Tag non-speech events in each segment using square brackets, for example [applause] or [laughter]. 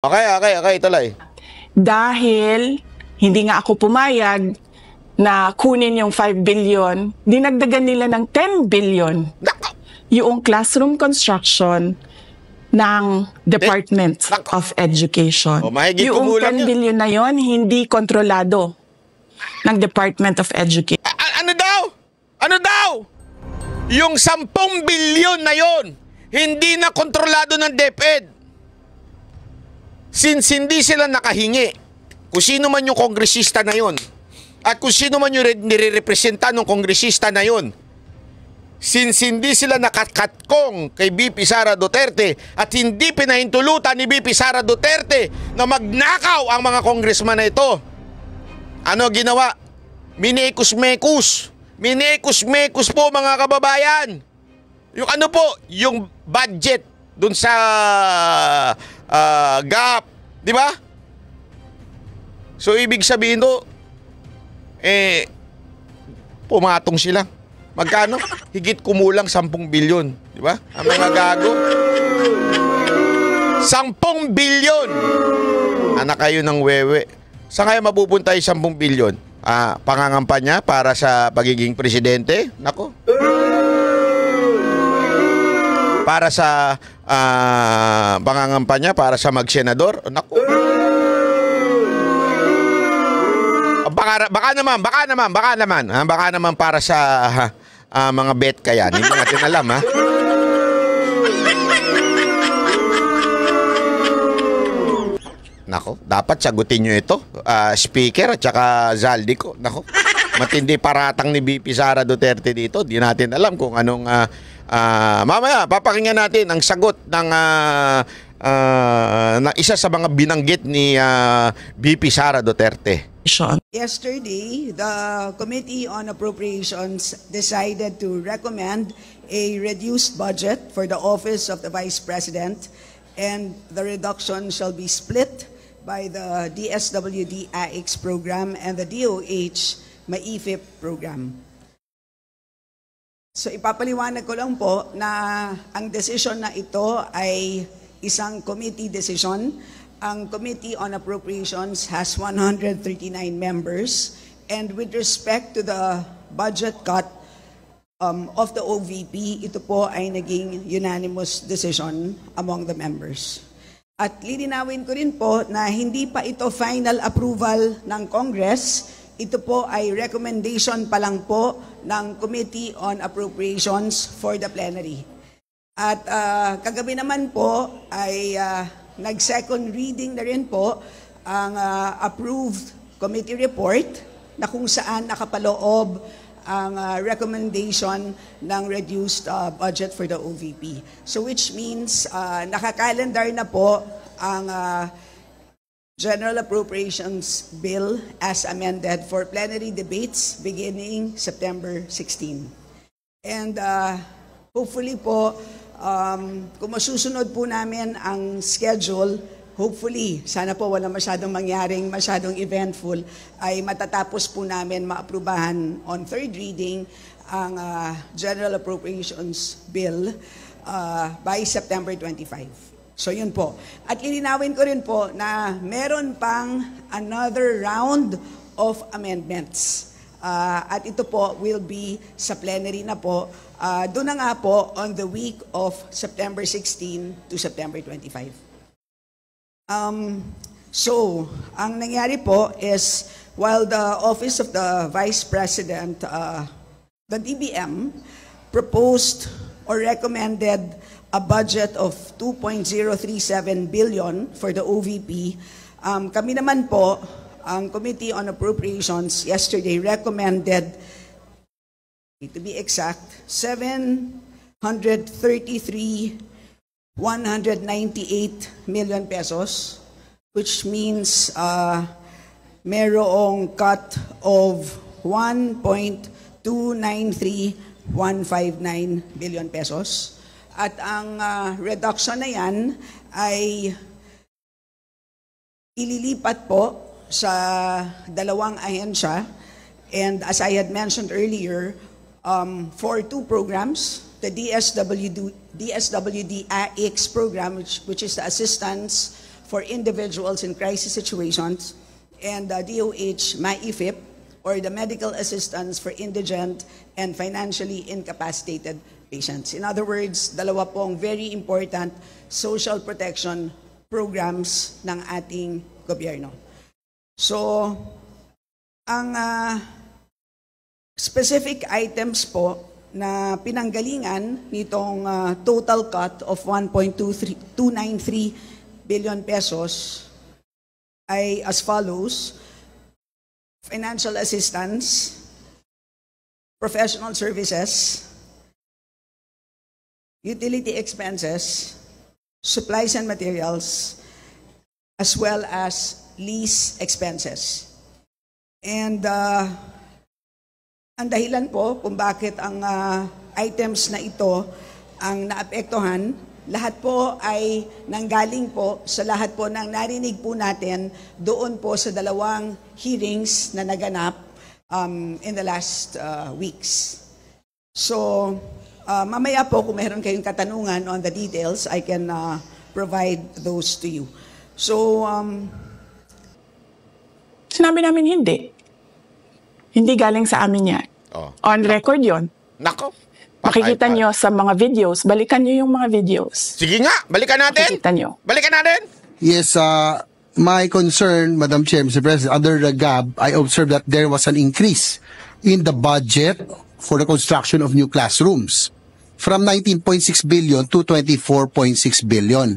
Okay, okay, okay, talay. Dahil hindi nga ako pumayag na kunin yung 5 billion, dinagdagan nila ng 10 billion yung classroom construction ng Department of Education. O, oh, yung 10 yun. billion na yon hindi kontrolado ng Department of Education. ano daw? Ano daw? Yung 10 billion na yon hindi na kontrolado ng DepEd since hindi sila nakahingi kung sino man yung kongresista na yon at kung sino man yung nire-representa ng kongresista na yon since hindi sila nakakatkong kay BP Sara Duterte at hindi pinahintulutan ni BP Sara Duterte na magnakaw ang mga kongresman na ito. Ano ginawa? Minekus-mekus. Minekus-mekus po mga kababayan. Yung ano po, yung budget dun sa uh, Gap, di ba? So ibig sabihin do, eh, pumatong sila. Magkano? [laughs] Higit kumulang 10 bilyon. Di ba? Ang mga gago. 10 bilyon! Anak kayo ng wewe. Saan kaya mapupunta yung 10 bilyon? Ah, pangangampanya para sa pagiging presidente? Nako. Para sa uh, ah, pangangampanya para sa magsenador. Naku. Baka, baka naman, baka naman, baka naman. Ha? Baka naman para sa uh, mga bet kaya. Hindi natin alam, ha? Nako, dapat sagutin nyo ito. Uh, speaker at saka Zaldi ko. Nako, matindi paratang ni BP Sara Duterte dito. Hindi natin alam kung anong uh, Uh, mamaya, papakinggan natin ang sagot ng uh, ah, uh, ah, na isa sa mga binanggit ni uh, BP Sara Duterte. Yesterday, the Committee on Appropriations decided to recommend a reduced budget for the Office of the Vice President and the reduction shall be split by the DSWD AX program and the DOH MAIFIP e program. So ipapaliwanag ko lang po na ang decision na ito ay isang committee decision. Ang Committee on Appropriations has 139 members and with respect to the budget cut um, of the OVP, ito po ay naging unanimous decision among the members. At lilinawin ko rin po na hindi pa ito final approval ng Congress ito po ay recommendation pa lang po ng Committee on Appropriations for the Plenary. At uh, kagabi naman po ay uh, nag-second reading na rin po ang uh, approved committee report na kung saan nakapaloob ang uh, recommendation ng reduced uh, budget for the OVP. So which means uh, nakakalendar na po ang uh, General Appropriations Bill as amended for plenary debates beginning September 16. And uh, hopefully po, um, kung masusunod po namin ang schedule, hopefully, sana po wala masyadong mangyaring, masyadong eventful, ay matatapos po namin maaprubahan on third reading ang uh, General Appropriations Bill uh, by September 25. So yun po. At lilinawin ko rin po na meron pang another round of amendments. Uh, at ito po will be sa plenary na po. Uh, doon na nga po on the week of September 16 to September 25. Um, so, ang nangyari po is while the Office of the Vice President, uh, the DBM, proposed or recommended a budget of 2.037 billion for the OVP. Um, kami naman po, ang Committee on Appropriations yesterday recommended, to be exact, 733 198 million pesos, which means uh, merong cut of 1.293159 billion pesos. At ang uh, reduction na yan ay ililipat po sa dalawang ahensya. And as I had mentioned earlier, um, for two programs, the DSWD, DSWD AX program, which, which is the Assistance for Individuals in Crisis Situations, and the DOH MAIFIP, or the Medical Assistance for Indigent and Financially Incapacitated patients. In other words, dalawa pong very important social protection programs ng ating gobyerno. So, ang uh, specific items po na pinanggalingan nitong uh, total cut of 1.293 billion pesos ay as follows. Financial assistance, professional services, utility expenses, supplies and materials, as well as lease expenses. And uh, ang dahilan po kung bakit ang uh, items na ito ang naapektuhan, lahat po ay nanggaling po sa lahat po ng narinig po natin doon po sa dalawang hearings na naganap um, in the last uh, weeks. So, Uh, mamaya po, kung meron kayong katanungan on the details, I can uh, provide those to you. So, um, Sinabi namin hindi. Hindi galing sa amin yan. Oh. On record yon. Nako. Makikita nyo sa mga videos, balikan nyo yung mga videos. Sige nga, balikan natin. Makikita nyo. Balikan natin. Yes, uh, my concern, Madam Chair, Mr. President, under the GAB, I observed that there was an increase in the budget for the construction of new classrooms from 19.6 billion to 24.6 billion.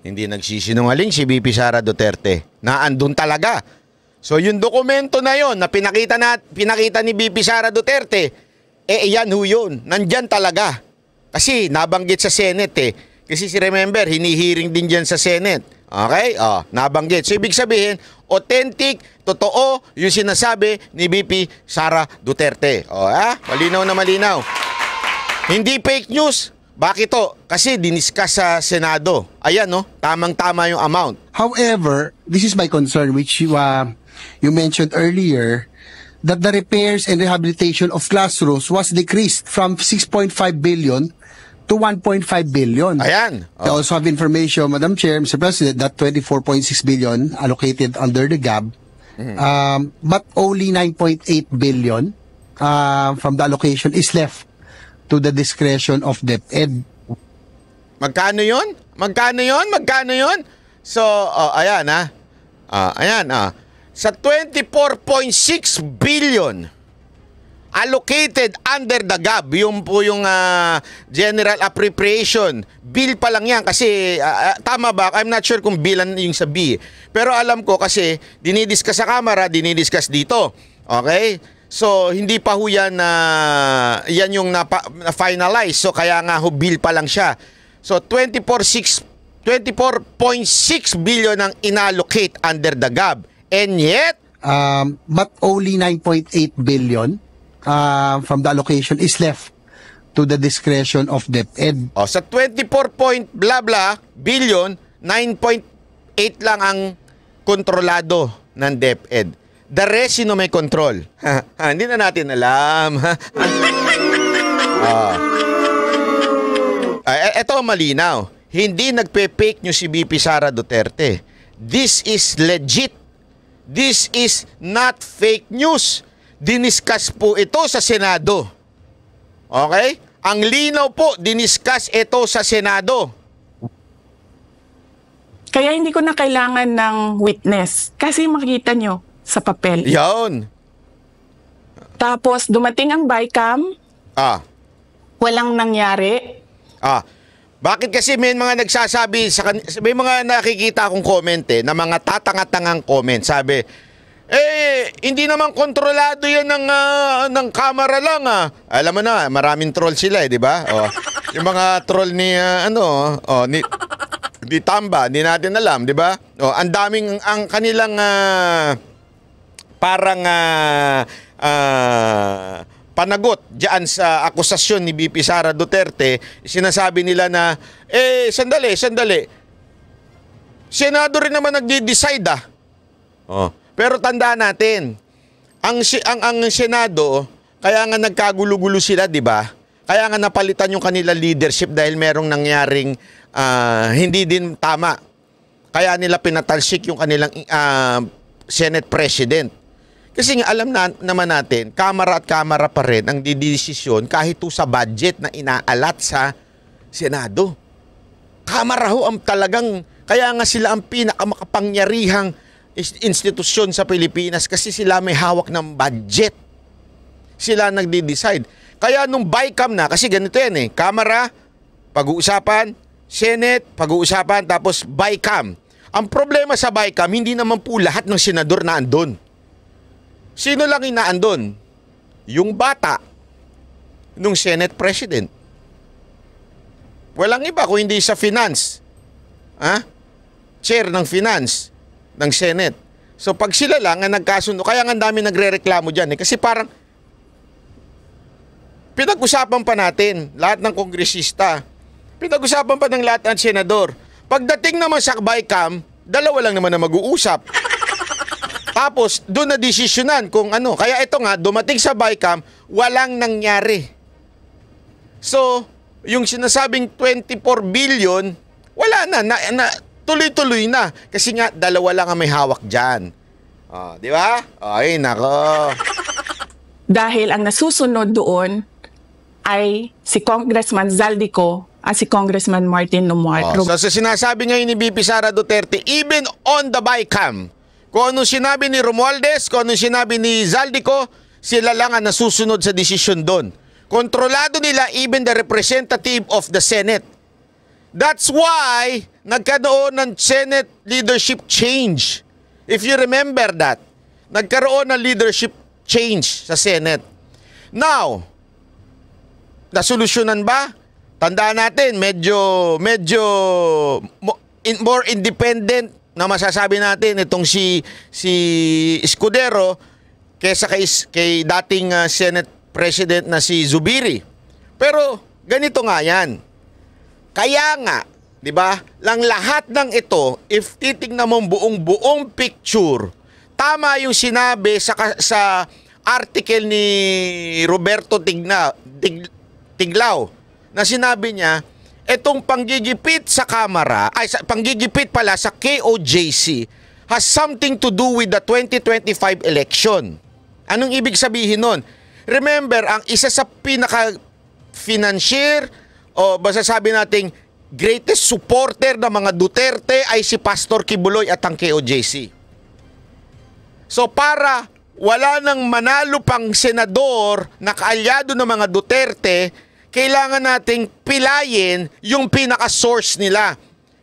Hindi nagsisinungaling si BP Sara Duterte. Naandun talaga. So yung dokumento na yon na pinakita na pinakita ni BP Sara Duterte, eh yan ho yun. Nandyan talaga. Kasi nabanggit sa Senate eh. Kasi si remember, hinihiring din dyan sa Senate. Okay? Oh, nabanggit. So ibig sabihin, authentic, totoo yung sinasabi ni BP Sara Duterte. O oh, ah, malinaw na malinaw. Hindi fake news. Bakit to? Kasi diniskas sa Senado. Ayan, no? Tamang-tama yung amount. However, this is my concern which you, uh, you mentioned earlier that the repairs and rehabilitation of classrooms was decreased from 6.5 billion to 1.5 billion. Ayan. Oh. They also have information, Madam Chair, Mr. President, that 24.6 billion allocated under the GAB, mm. Mm-hmm. um, but only 9.8 billion uh, from the allocation is left to the discretion of DepEd. Magkano yon? Magkano yon? Magkano yon? So, oh, ayan ha. Ah. ah, ayan ah. Sa 24.6 billion allocated under the GAB, yung po yung uh, general appropriation. Bill pa lang yan kasi uh, tama ba? I'm not sure kung bilan yung sa B. Pero alam ko kasi dinidiscuss sa Kamara, dinidiscuss dito. Okay? So hindi pa ho yan na uh, yan yung na-finalize. So kaya nga ho bill pa lang siya. So 24.6 24.6 billion ang inallocate under the GAB. And yet um, but only 9.8 billion uh, from the allocation is left to the discretion of DepEd. Oh, sa 24 point blah blah billion, 9.8 lang ang kontrolado ng DepEd. E The rest, sino may control? Ha, [laughs] ah, ha, hindi na natin alam. Ha? [laughs] ah. Ah, ito e, malinaw. Hindi nagpe-fake nyo si BP Sara Duterte. This is legit. This is not fake news. Diniskas po ito sa Senado. Okay? Ang linaw po, diniskas ito sa Senado. Kaya hindi ko na kailangan ng witness. Kasi makita nyo, sa papel. Yon. Tapos dumating ang bycam, Ah, walang nangyari. ah. Bakit kasi may mga nagsasabi sa kan- may mga nakikita akong comment eh, na mga tatangatangang comment. Sabi, eh, hindi naman kontrolado 'yan ng ah, ng camera lang ah. Alam mo na, maraming troll sila eh, di ba? Oh. Yung mga troll ni ah, ano, oh, ni di Tamba, hindi natin alam, di ba? Oh, ang daming ang kanilang ah, parang uh, uh, panagot diyan sa akusasyon ni BP Sara Duterte, sinasabi nila na, eh, sandali, sandali. senador rin naman nagde-decide ah. Oh. Pero tandaan natin, ang, ang, ang Senado, kaya nga nagkagulo-gulo sila, di ba? Kaya nga napalitan yung kanila leadership dahil merong nangyaring uh, hindi din tama. Kaya nila pinatalsik yung kanilang uh, Senate President kasi nga alam na, naman natin, kamara at kamara pa rin ang didesisyon kahit to sa budget na inaalat sa Senado. Kamara ho ang talagang, kaya nga sila ang pinakamakapangyarihang institusyon sa Pilipinas kasi sila may hawak ng budget. Sila nagde-decide. Kaya nung BICAM na, kasi ganito yan eh, kamara, pag-uusapan, Senate, pag-uusapan, tapos BICAM. Ang problema sa BICAM, hindi naman po lahat ng senador na andon Sino lang inaandon? Yung bata nung Senate President. Walang iba kung hindi sa finance. Ha? Chair ng finance ng Senate. So pag sila lang ang nagkasundo, kaya nga dami nagrereklamo diyan eh kasi parang pinag-usapan pa natin lahat ng kongresista. Pinag-usapan pa ng lahat ng senador. Pagdating naman sa bycam, dalawa lang naman na mag-uusap. Tapos, doon na desisyonan kung ano. Kaya ito nga, dumating sa BICAM, walang nangyari. So, yung sinasabing 24 billion, wala na, na, na tuloy-tuloy na. Kasi nga, dalawa lang ang may hawak dyan. Oh, di ba? Ay, nako. Dahil ang nasusunod doon ay si Congressman Zaldico at si Congressman Martin Lumuardo. Oh, ah, so, so sinasabi ngayon ni BP Sara Duterte, even on the bycam, kung anong sinabi ni Romualdez, kung anong sinabi ni Zaldico, sila lang ang nasusunod sa desisyon doon. Kontrolado nila even the representative of the Senate. That's why nagkaroon ng Senate leadership change. If you remember that, nagkaroon ng leadership change sa Senate. Now, nasolusyonan ba? Tandaan natin, medyo, medyo more independent na masasabi natin itong si si Escudero kaysa kay, kay dating uh, Senate President na si Zubiri. Pero ganito nga 'yan. Kaya nga, 'di ba? Lang lahat ng ito, if titingnan mo buong-buong picture, tama yung sinabi sa sa article ni Roberto Tigna, Tig, Tiglao na sinabi niya itong panggigipit sa kamera, ay panggigipit pala sa KOJC has something to do with the 2025 election. Anong ibig sabihin nun? Remember, ang isa sa pinaka-financier o basta sabi nating greatest supporter ng mga Duterte ay si Pastor Kibuloy at ang KOJC. So para wala nang manalo pang senador na kaalyado ng mga Duterte, kailangan nating pilayin yung pinaka-source nila,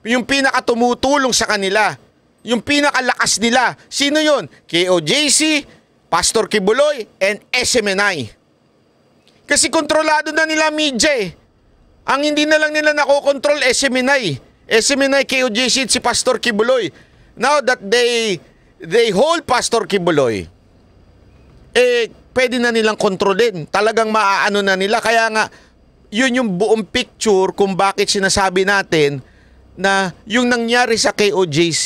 yung pinaka-tumutulong sa kanila, yung pinakalakas nila. Sino yun? KOJC, Pastor Kibuloy, and SMNI. Kasi kontrolado na nila media eh. Ang hindi na lang nila nakokontrol, SMNI. SMNI, KOJC, si Pastor Kibuloy. Now that they, they hold Pastor Kibuloy, eh, pwede na nilang kontrolin. Talagang maaano na nila. Kaya nga, yun yung buong picture kung bakit sinasabi natin na yung nangyari sa KOJC,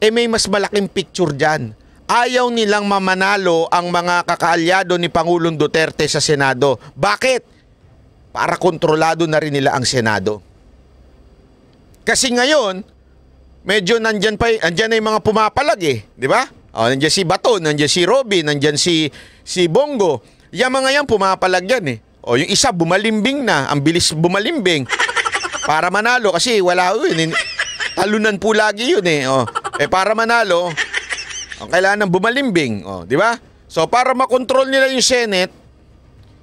eh may mas malaking picture dyan. Ayaw nilang mamanalo ang mga kakaalyado ni Pangulong Duterte sa Senado. Bakit? Para kontrolado na rin nila ang Senado. Kasi ngayon, medyo nandyan, pa, nandyan na yung mga pumapalag eh. Di ba? O, nandyan si Bato, nandyan si Robin, nandyan si, si Bongo. Yung mga yan pumapalag yan eh. O yung isa bumalimbing na, ang bilis bumalimbing para manalo kasi wala yun. Eh. Talunan po lagi yun eh. Oh. eh para manalo, ang kailangan ng bumalimbing, oh, di ba? So para makontrol nila yung Senate,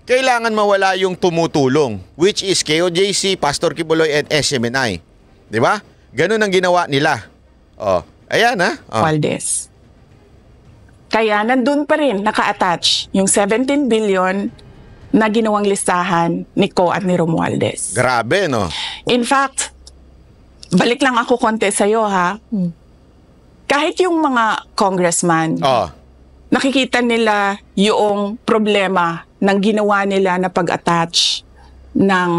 kailangan mawala yung tumutulong, which is KOJC, Pastor Kibuloy, and SMNI. Di ba? Ganun ang ginawa nila. Oh, ayan ha. Ah. Oh. Valdez. Kaya nandun pa rin naka-attach yung 17 billion na ginawang listahan ni Ko at ni Romualdez. Grabe, no? In fact, balik lang ako konti sa'yo, ha? Hmm. Kahit yung mga congressman, Oo. Oh. nakikita nila yung problema ng ginawa nila na pag-attach ng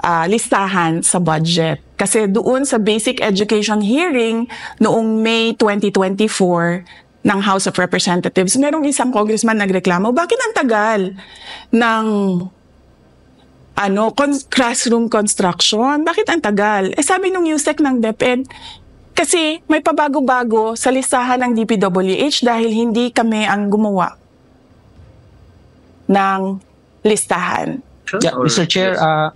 ah, listahan sa budget. Kasi doon sa basic education hearing noong May 2024, ng House of Representatives, merong isang congressman nagreklamo, bakit ang tagal ng ano, con- classroom construction? Bakit ang tagal? Eh sabi nung USEC ng DepEd, kasi may pabago-bago sa listahan ng DPWH dahil hindi kami ang gumawa ng listahan. Sure. Yeah, Mr. Chair, uh,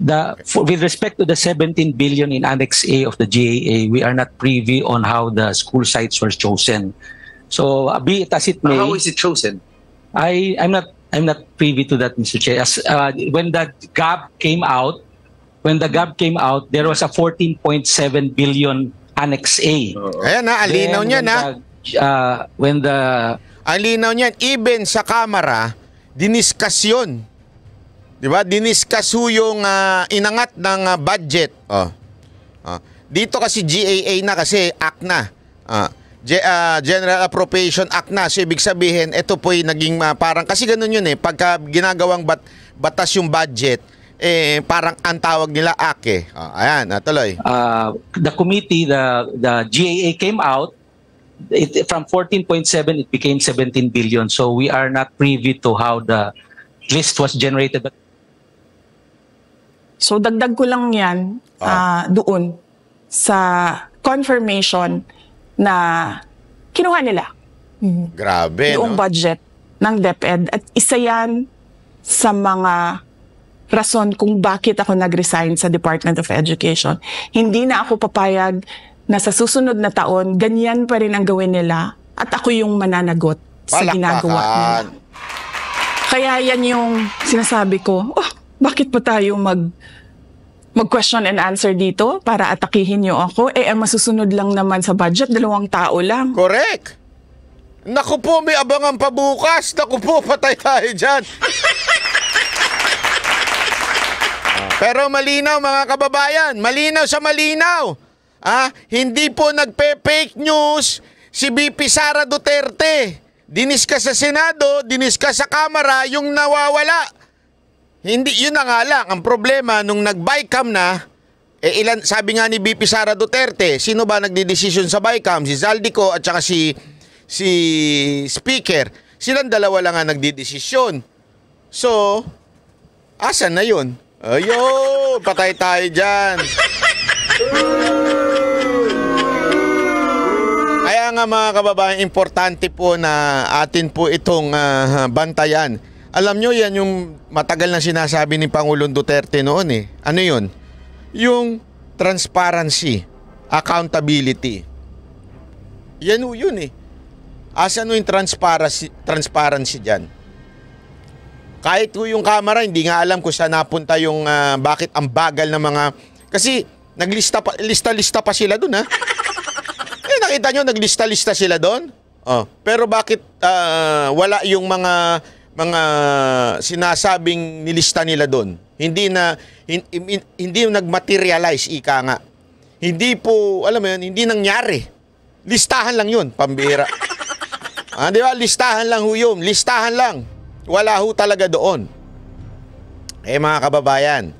the for, with respect to the 17 billion in Annex A of the GAA, we are not privy on how the school sites were chosen. So uh, be it as it may, how is it chosen? I I'm not I'm not privy to that, Mr. Chair. As, uh, when that gap came out, when the gap came out, there was a 14.7 billion Annex A. uh Ayan na, ah, alinaw niya na. Ah. Uh, when the... Alinaw niyan, even sa camera, diniskasyon 'Di ba? Diniskas ho yung uh, inangat ng uh, budget. Oh. Uh, dito kasi GAA na kasi act na. Uh, G- uh, General Appropriation Act na. So ibig sabihin, ito po naging uh, parang kasi ganun 'yun eh. Pagka ginagawang bat- batas yung budget, eh parang ang tawag nila act eh. Oh, ayan, natuloy. Uh, the committee, the the GAA came out it, from 14.7 it became 17 billion. So we are not privy to how the list was generated. So dagdag ko lang 'yan ah. ah. doon sa confirmation na kinuha nila. Mm. Grabe, Yung no? budget ng DepEd at isa 'yan sa mga rason kung bakit ako nagresign sa Department of Education. Hindi na ako papayag na sa susunod na taon, ganyan pa rin ang gawin nila at ako yung mananagot sa ginagawa nila. Kaya yan yung sinasabi ko, oh, bakit pa tayo mag mag-question and answer dito para atakihin niyo ako. Eh, ang masusunod lang naman sa budget, dalawang tao lang. Correct! Naku po, may abangan pa bukas. Naku po, patay tayo dyan. Ah, pero malinaw mga kababayan, malinaw sa malinaw. Ah, hindi po nagpe-fake news si BP Sara Duterte. Dinis ka sa Senado, dinis ka sa Kamara, yung nawawala hindi, yun na nga lang. Ang problema, nung nag-bycam na, eh ilan, sabi nga ni BP Sara Duterte, sino ba nagdidesisyon sa bycam? Si Zaldico at saka si, si Speaker. Silang dalawa lang nga nagdidesisyon. So, asan na yun? Ayo, patay tayo dyan. Kaya nga mga kababayan, importante po na atin po itong uh, bantayan alam nyo, yan yung matagal na sinasabi ni Pangulong Duterte noon eh. Ano yun? Yung transparency, accountability. Yan yun eh. Asan yung transparency, transparency dyan? Kahit ko yung camera, hindi nga alam kung saan napunta yung uh, bakit ang bagal ng mga... Kasi naglista pa, lista-lista pa sila dun ha. [laughs] Eh, nakita nyo, naglista-lista sila doon. Oh, pero bakit uh, wala yung mga mga sinasabing nilista nila doon. Hindi na hindi nagmaterialize ika nga. Hindi po, alam mo 'yun, hindi nangyari. Listahan lang 'yun, pambira. [laughs] ah, di ba? Listahan lang ho 'yun, listahan lang. Wala ho talaga doon. Eh mga kababayan,